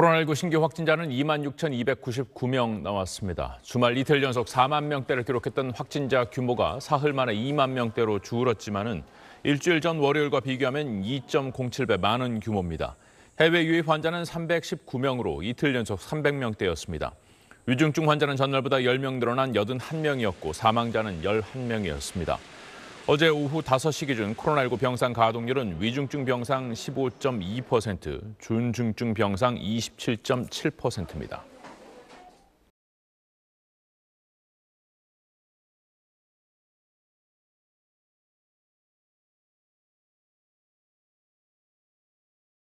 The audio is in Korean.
코로나19 신규 확진자는 26,299명 나왔습니다. 주말 이틀 연속 4만 명대를 기록했던 확진자 규모가 사흘 만에 2만 명대로 줄었지만은 일주일 전 월요일과 비교하면 2.07배 많은 규모입니다. 해외 유입 환자는 319명으로 이틀 연속 300명대였습니다. 위중증 환자는 전날보다 10명 늘어난 81명이었고 사망자는 11명이었습니다. 어제 오후 5시 기준 코로나19 병상 가동률은 위중증 병상 15.2%, 준중증 병상 27.7%입니다.